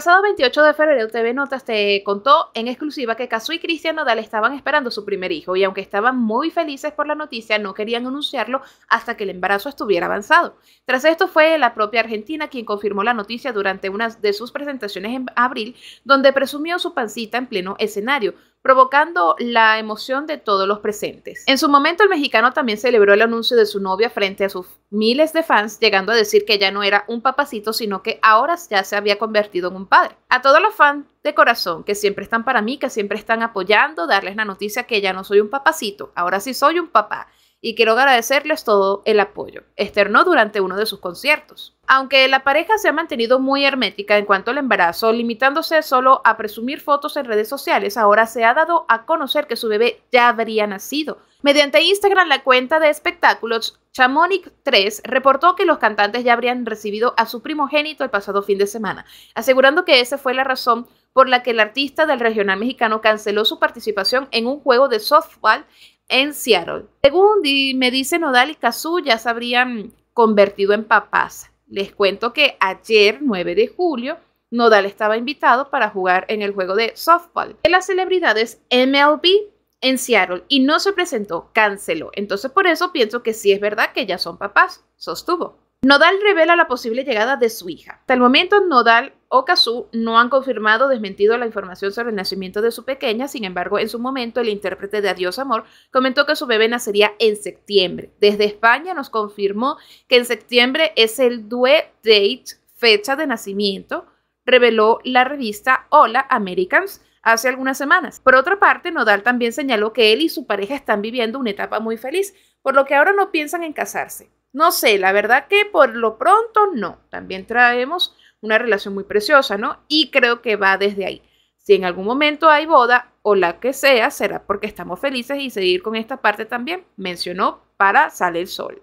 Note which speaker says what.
Speaker 1: pasado 28 de febrero, TV Notas te contó en exclusiva que Kazu y Cristian Nodal estaban esperando su primer hijo y aunque estaban muy felices por la noticia, no querían anunciarlo hasta que el embarazo estuviera avanzado. Tras esto fue la propia Argentina quien confirmó la noticia durante una de sus presentaciones en abril, donde presumió su pancita en pleno escenario, provocando la emoción de todos los presentes. En su momento, el mexicano también celebró el anuncio de su novia frente a sus miles de fans, llegando a decir que ya no era un papacito, sino que ahora ya se había convertido en un padre. A todos los fans de corazón que siempre están para mí, que siempre están apoyando, darles la noticia que ya no soy un papacito, ahora sí soy un papá y quiero agradecerles todo el apoyo, externo durante uno de sus conciertos. Aunque la pareja se ha mantenido muy hermética en cuanto al embarazo, limitándose solo a presumir fotos en redes sociales, ahora se ha dado a conocer que su bebé ya habría nacido. Mediante Instagram, la cuenta de espectáculos chamonic 3 reportó que los cantantes ya habrían recibido a su primogénito el pasado fin de semana, asegurando que esa fue la razón por la que el artista del regional mexicano canceló su participación en un juego de softball en Seattle. Según me dice Nodal y Kazu, ya se habrían convertido en papás. Les cuento que ayer, 9 de julio, Nodal estaba invitado para jugar en el juego de softball de las celebridades MLB en Seattle y no se presentó, canceló. Entonces por eso pienso que sí es verdad que ya son papás, sostuvo. Nodal revela la posible llegada de su hija. Hasta el momento Nodal o no han confirmado o desmentido la información sobre el nacimiento de su pequeña, sin embargo, en su momento el intérprete de Adiós Amor comentó que su bebé nacería en septiembre. Desde España nos confirmó que en septiembre es el due date, fecha de nacimiento, reveló la revista Hola Americans hace algunas semanas. Por otra parte, Nodal también señaló que él y su pareja están viviendo una etapa muy feliz, por lo que ahora no piensan en casarse. No sé, la verdad que por lo pronto no. También traemos una relación muy preciosa, ¿no? Y creo que va desde ahí. Si en algún momento hay boda o la que sea, será porque estamos felices y seguir con esta parte también mencionó para Sale el Sol.